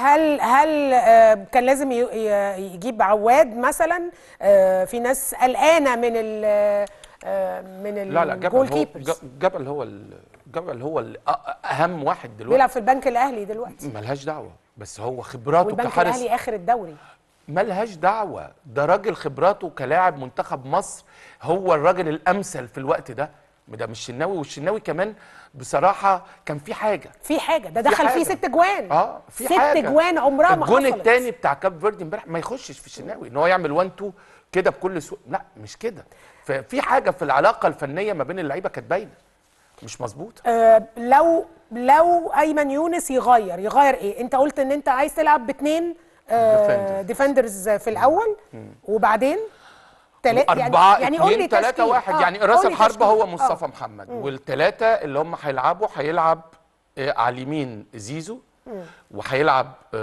هل هل آه، كان لازم يجيب عواد مثلا آه، في ناس قلقانه من ال آه، من ال لا لا جبل هو جبل هو جبل هو اهم واحد دلوقتي بيلعب في البنك الاهلي دلوقتي ملهاش دعوه بس هو خبراته والبنك كحارس الاهلي اخر الدوري ملهاش دعوه ده راجل خبراته كلاعب منتخب مصر هو الراجل الامثل في الوقت ده ده مش الشناوي والشناوي كمان بصراحه كان في حاجه في حاجه ده دخل فيه ست جوان اه في ست حاجة. جوان عمرها ما الجون الثاني بتاع كاب فيردي امبارح ما يخشش في الشناوي ان هو يعمل 1 2 كده بكل سوء لا مش كده ففي حاجه في العلاقه الفنيه ما بين اللعيبه كانت باينه مش مظبوطه أه لو لو ايمن يونس يغير يغير ايه انت قلت ان انت عايز تلعب باثنين أه ديفندرز في الاول وبعدين أربعة يعني, يعني قول لي ثلاثة واحد آه. يعني راس الحربة هو آه. مصطفى آه. محمد والثلاثة اللي هم هيلعبوا هيلعب آه، على اليمين زيزو وهيلعب بلاي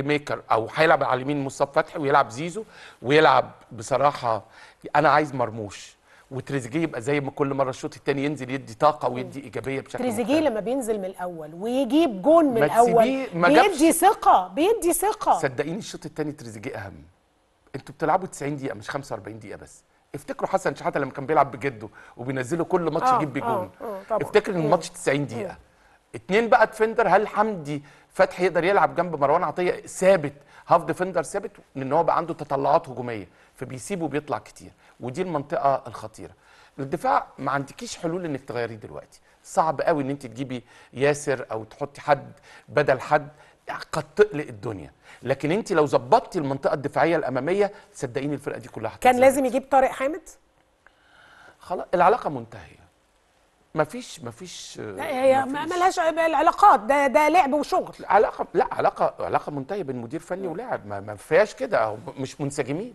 آه، ميكر او هيلعب على اليمين مصطفى فتحي ويلعب زيزو ويلعب بصراحه انا عايز مرموش وتريزيجيه يبقى زي ما كل مره الشوط الثاني ينزل يدي طاقه ويدي ايجابيه بشكل تريزيجيه لما بينزل من الاول ويجيب جون من الاول بيدي ثقه بيدي ثقه صدقيني الشوط الثاني تريزيجيه اهم انتوا بتلعبوا 90 دقيقه مش 45 دقيقه بس افتكروا حسن شحاته لما كان بيلعب بجده وبينزله كل ماتش آه، يجيب بجون آه، آه، افتكر ان الماتش 90 دقيقه اتنين بقى ديفندر هل حمدي فتحي يقدر يلعب جنب مروان عطيه ثابت هاف ديفندر ثابت ان هو بقى عنده تطلعات هجوميه فبيسيبه وبيطلع كتير ودي المنطقه الخطيره الدفاع ما عندكيش حلول انك تغيريه دلوقتي صعب قوي ان انت تجيبي ياسر او تحطي حد بدل حد يعني قد تقلق الدنيا لكن انت لو ظبطتي المنطقه الدفاعيه الاماميه صدقيني الفرقه دي كلها كان لازم يجيب طارق حامد خلاص العلاقه منتهيه مفيش مفيش لا هي مالهاش العلاقات ده ده لعب وشغل علاقه لا علاقه علاقه منتهيه بين مدير فني ولاعب ما فيهاش كده مش منسجمين